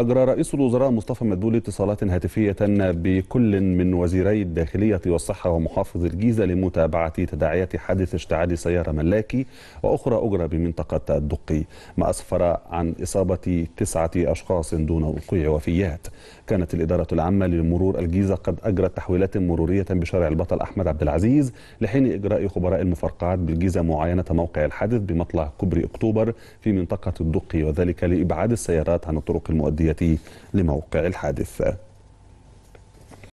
أجرى رئيس الوزراء مصطفى مدبول اتصالات هاتفية بكل من وزيري الداخلية والصحة ومحافظ الجيزة لمتابعة تداعيات حادث اشتعال سيارة ملاكي وأخرى أجرى بمنطقة الدقي ما أسفر عن إصابة تسعة أشخاص دون وقوع وفيات كانت الإدارة العامة لمرور الجيزة قد أجرت تحويلات مرورية بشارع البطل أحمد عبد العزيز لحين إجراء خبراء المفرقعات بالجيزة معاينة موقع الحادث بمطلع كوبري أكتوبر في منطقة الدقي وذلك لإبعاد السيارات عن الطرق المؤدية لموقع الحادث